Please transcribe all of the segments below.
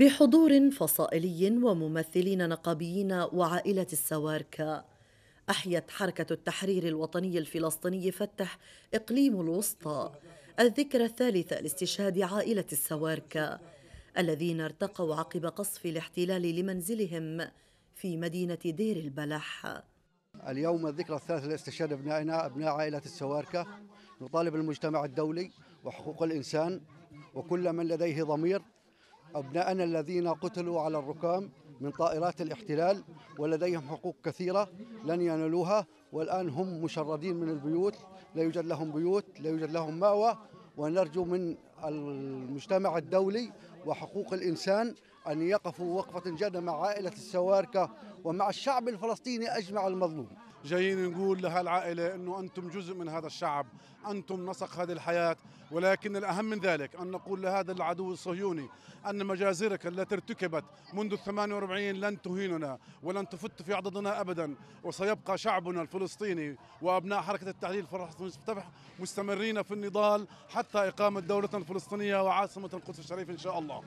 بحضور فصائلي وممثلين نقابيين وعائلة السواركة أحيت حركة التحرير الوطني الفلسطيني فتح إقليم الوسطى الذكرى الثالثة لاستشهاد عائلة السواركة الذين ارتقوا عقب قصف الاحتلال لمنزلهم في مدينة دير البلح اليوم الذكرى الثالثة لاستشهاد أبنائنا أبناء عائلة السواركة نطالب المجتمع الدولي وحقوق الإنسان وكل من لديه ضمير أبنائنا الذين قتلوا على الركام من طائرات الاحتلال ولديهم حقوق كثيرة لن ينالوها والآن هم مشردين من البيوت لا يوجد لهم بيوت لا يوجد لهم مأوى ونرجو من المجتمع الدولي وحقوق الإنسان أن يقفوا وقفة جادة مع عائلة السواركة ومع الشعب الفلسطيني أجمع المظلوم جايين نقول لهالعائلة أنه أنتم جزء من هذا الشعب أنتم نسق هذه الحياة ولكن الأهم من ذلك أن نقول لهذا العدو الصهيوني أن مجازرك التي ارتكبت منذ الثمانية واربعين لن تهيننا ولن تفت في عضدنا أبدا وسيبقى شعبنا الفلسطيني وأبناء حركة التحرير الفلسطيني مستمرين في النضال حتى إقامة دولة فلسطينية وعاصمة القدس الشريف إن شاء الله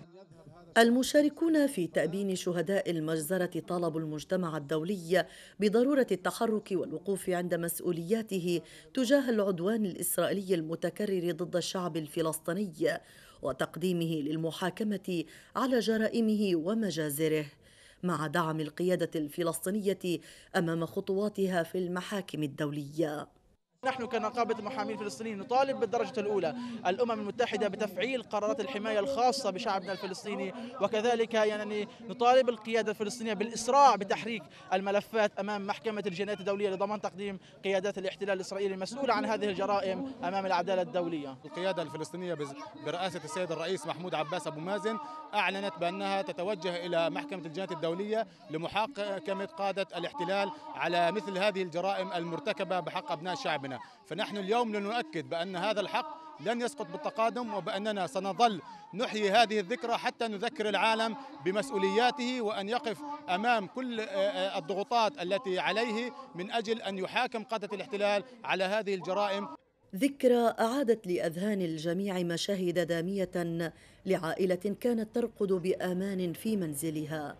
المشاركون في تأبين شهداء المجزرة طالبوا المجتمع الدولي بضرورة التحرك التحرك والوقوف عند مسؤولياته تجاه العدوان الإسرائيلي المتكرر ضد الشعب الفلسطيني وتقديمه للمحاكمة على جرائمه ومجازره مع دعم القيادة الفلسطينية أمام خطواتها في المحاكم الدولية نحن كنقابة المحامين الفلسطينيين نطالب بالدرجة الأولى الأمم المتحدة بتفعيل قرارات الحماية الخاصة بشعبنا الفلسطيني وكذلك يعني نطالب القيادة الفلسطينية بالإسراع بتحريك الملفات أمام محكمة الجنايات الدولية لضمان تقديم قيادات الاحتلال الإسرائيلي المسؤولة عن هذه الجرائم أمام العدالة الدولية القيادة الفلسطينية برئاسة السيد الرئيس محمود عباس أبو مازن أعلنت بأنها تتوجه إلى محكمة الجنايات الدولية لمحاكمة قادة الاحتلال على مثل هذه الجرائم المرتكبة بحق أبناء شعبنا فنحن اليوم لنؤكد بأن هذا الحق لن يسقط بالتقادم وبأننا سنظل نحيي هذه الذكرى حتى نذكر العالم بمسؤولياته وأن يقف أمام كل الضغوطات التي عليه من أجل أن يحاكم قادة الاحتلال على هذه الجرائم ذكرى أعادت لأذهان الجميع مشاهد دامية لعائلة كانت ترقد بأمان في منزلها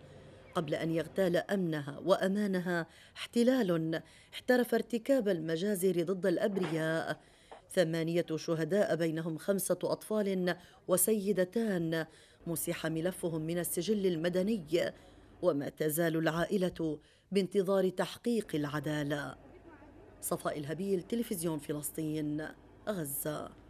قبل ان يغتال امنها وامانها احتلال احترف ارتكاب المجازر ضد الابرياء ثمانيه شهداء بينهم خمسه اطفال وسيدتان مسح ملفهم من السجل المدني وما تزال العائله بانتظار تحقيق العداله صفاء الهبيل تلفزيون فلسطين غزه